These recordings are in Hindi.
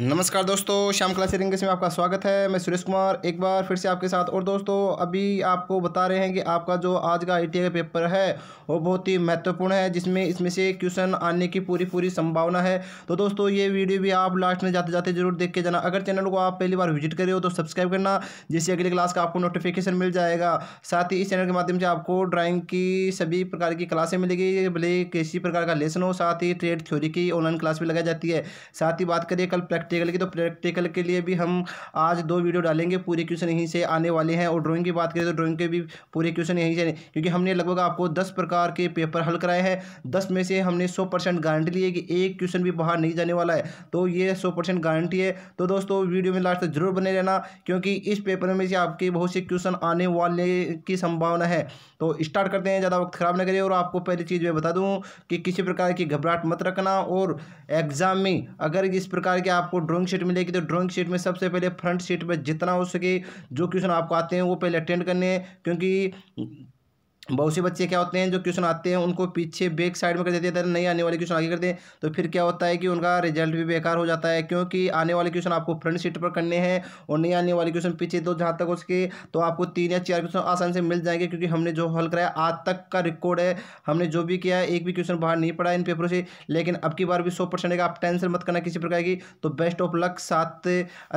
नमस्कार दोस्तों श्याम क्लास रिंग में आपका स्वागत है मैं सुरेश कुमार एक बार फिर से आपके साथ और दोस्तों अभी आपको बता रहे हैं कि आपका जो आज का आई का पेपर है वो बहुत ही महत्वपूर्ण है जिसमें इसमें से क्वेश्चन आने की पूरी पूरी संभावना है तो दोस्तों ये वीडियो भी आप लास्ट में जाते जाते जरूर देख के जाना अगर चैनल को आप पहली बार विजिट करे हो तो सब्सक्राइब करना जिससे अगली क्लास का आपको नोटिफिकेशन मिल जाएगा साथ ही इस चैनल के माध्यम से आपको ड्राइंग की सभी प्रकार की क्लासें मिलेगी भले किसी प्रकार का लेसन हो साथ ही ट्रेड थ्योरी की ऑनलाइन क्लास भी लगाई जाती है साथ ही बात करिए कल प्रैक्टिस प्रैक्टिकल की तो प्रैक्टिकल के लिए भी हम आज दो वीडियो डालेंगे पूरे क्वेश्चन यहीं से आने वाले हैं और ड्राइंग की बात करें तो ड्राइंग के भी पूरे क्वेश्चन यहीं से क्योंकि हमने लगभग आपको दस प्रकार के पेपर हल कराए हैं दस में से हमने सौ परसेंट गारंटी ली है कि एक क्वेश्चन भी बाहर नहीं जाने वाला है तो ये सौ परसेंट गारंटी है तो दोस्तों वीडियो में लास्ट तक जरूर बने रहना क्योंकि इस पेपर में से आपके बहुत से क्वेश्चन आने वाले की संभावना है तो स्टार्ट करते हैं ज़्यादा वक्त ख़राब ना करिए और आपको पहली चीज़ मैं बता दूँ कि किसी प्रकार की घबराहट मत रखना और एग्ज़ाम में अगर इस प्रकार के आपको आपको ड्रॉइंग शीट मिलेगी तो ड्रॉइंग शीट में सबसे पहले फ्रंट शीट पर जितना हो सके जो क्वेश्चन आपको आते हैं वो पहले अटेंड करने हैं क्योंकि बहुत से बच्चे क्या होते हैं जो क्वेश्चन आते हैं उनको पीछे बैक साइड में कर देते हैं नहीं आने वाले क्वेश्चन आगे कर हैं तो फिर क्या होता है कि उनका रिजल्ट भी बेकार हो जाता है क्योंकि आने वाले क्वेश्चन आपको फ्रंट सीट पर करने हैं और नहीं आने वाले क्वेश्चन पीछे तो जहाँ तक उसके तो आपको तीन या चार क्वेश्चन आसान से मिल जाएंगे क्योंकि हमने जो हल कराया आज तक का रिकॉर्ड है हमने जो भी किया है एक भी क्वेश्चन बाहर नहीं पड़ा इन पेपरों से लेकिन अब की बार भी सौ परसेंट आप टेंशन मत करना किसी प्रकार की तो बेस्ट ऑफ लक साथ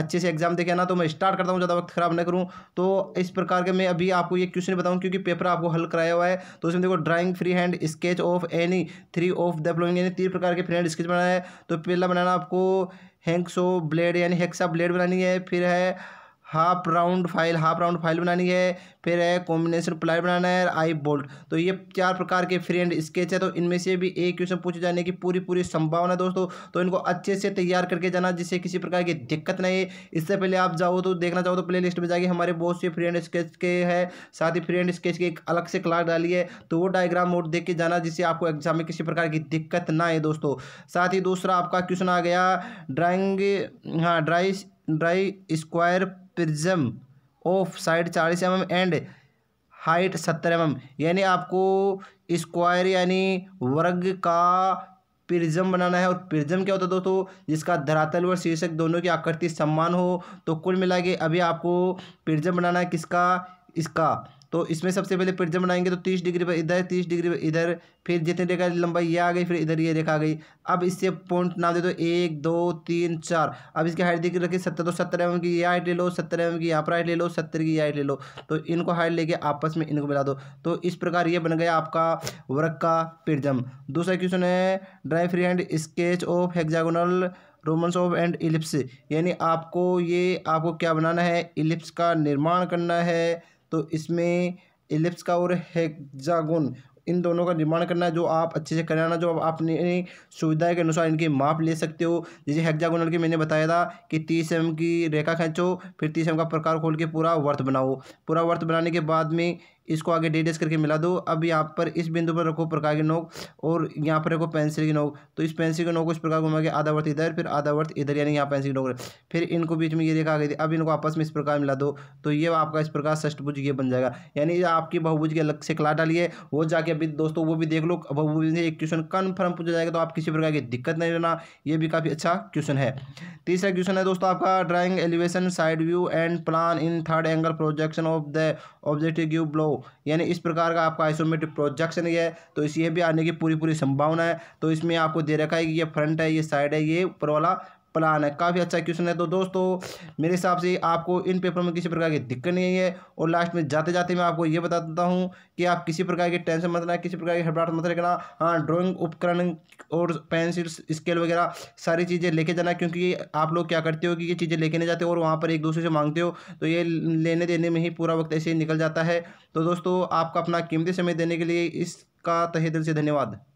अच्छे से एग्जाम देखे ना तो मैं स्टार्ट करता हूँ ज़्यादा वक्त खराब ना करूँ तो इस प्रकार के मैं अभी आपको ये क्वेश्चन बताऊँ क्योंकि पेपर आपको हल करा कराया हुआ है तो उसमें देखो drawing free hand sketch of any three of the following यानी तीन प्रकार के फ्री हैंड स्केच बनाना है तो पहला बनाना आपको हैंक्सो ब्लेड यानी हेक्सा ब्लेड बनानी है फिर है half round file half round file बनानी है फिर है कॉम्बिनेशन प्लाई बनाना है आई बोल्ट तो ये चार प्रकार के फ्री एंड स्केच है तो इनमें से भी एक क्वेश्चन पूछे जाने की पूरी पूरी संभावना है दोस्तों तो इनको अच्छे से तैयार करके जाना जिससे किसी प्रकार की दिक्कत नहीं है इससे पहले आप जाओ तो देखना चाहो तो प्ले लिस्ट में जाके हमारे बहुत से फ्री एंड स्केच के है साथ ही फ्री एंड स्केच की एक अलग से क्लास डाली है तो वो डायग्राम मोड देख के जाना जिससे आपको एग्जाम में किसी प्रकार की दिक्कत ना आए दोस्तों साथ ही दूसरा आपका क्वेश्चन आ गया ड्राइंग हाँ draw draw square prism of side चालीस एम एम एंड हाइट सत्तर एम एम यानी आपको स्क्वायर यानी वर्ग का प्रिज्म बनाना है और प्रिज्म क्या होता है दोस्तों जिसका धरातल और शीर्षक दोनों की आकृति सम्मान हो तो कुल मिला के अभी आपको प्रिज्म बनाना है किसका इसका तो इसमें सबसे पहले प्रिज्म बनाएंगे तो तीस डिग्री पर इधर तीस डिग्री पर इधर फिर जितनी रेखा लंबाई ये आ गई फिर इधर ये रेखा आ गई अब इससे पॉइंट नाम दे दो तो एक दो तीन चार अब इसकी हाइट देख रखी सत्तर तो सत्तर एम की ये हाइट ले लो सत्तर एम की यहाँ पर हाइट ले लो सत्तर की ये हाइट ले लो तो इनको हाइट लेके आपस में इनको मिला दो तो इस प्रकार ये बन गया आपका वर्क का पिरजम दूसरा क्वेश्चन है draw free hand sketch of hexagonal romans of and ellipse यानी आपको ये आपको क्या बनाना है इलिप्स का निर्माण करना है तो इसमें एलिप्स का और हेक्जागोन इन दोनों का निर्माण करना है जो आप अच्छे से कराना जो आप अपने सुविधा के अनुसार इनके माप ले सकते हो जैसे हेक्जागोनल की मैंने बताया था कि तीस एम की रेखा खींचो फिर तीस एम का प्रकार खोल के पूरा वर्त बनाओ पूरा वर्त बनाने के बाद में इसको आगे डी डैश करके मिला दो अब यहाँ पर इस बिंदु पर रखो प्रकार की नोक और यहाँ पर रखो पेंसिल की नोक तो इस पेंसिल की नोक को इस प्रकार घुमा के आधा वर्त इधर फिर आधा वर्त इधर यानी यहाँ पेंसिल की नोक फिर इनको बीच में ये देखा आ गई थी अब इनको आपस में इस प्रकार मिला दो तो ये आपका इस प्रकार षष्टभुज ये बन जाएगा यानी आपकी बहुभुज की अलग से क्ला डालिए वो जाके अभी दोस्तों वो भी देख लो बहुभुज से एक क्वेश्चन कन्फर्म पूछा जाएगा तो आप किसी प्रकार की दिक्कत नहीं रहना ये भी काफ़ी अच्छा क्वेश्चन है तीसरा क्वेश्चन है दोस्तों आपका drawing elevation side view and plan in third angle projection of the objective block हो यानी इस प्रकार का आपका आइसोमेट्रिक प्रोजेक्शन है तो इसे भी आने की पूरी पूरी संभावना है तो इसमें आपको दे रखा है कि ये फ्रंट है ये साइड है ये ऊपर वाला प्लान है काफ़ी अच्छा क्वेश्चन है तो दोस्तों मेरे हिसाब से आपको इन पेपरों में किसी प्रकार की दिक्कत नहीं है और लास्ट में जाते जाते मैं आपको ये बता देता हूँ कि आप किसी प्रकार की टेंशन मत लेना किसी प्रकार की हड़बड़ाहट मत रखना हाँ ड्राइंग उपकरण और पेंसिल स्केल वगैरह सारी चीज़ें लेके जाना क्योंकि आप लोग क्या करते हो कि ये चीज़ें लेके नहीं जाते और वहाँ पर एक दूसरे से मांगते हो तो ये लेने देने में ही पूरा वक्त ऐसे ही निकल जाता है तो दोस्तों आपका अपना कीमती समय देने के लिए इसका तहे दिल से धन्यवाद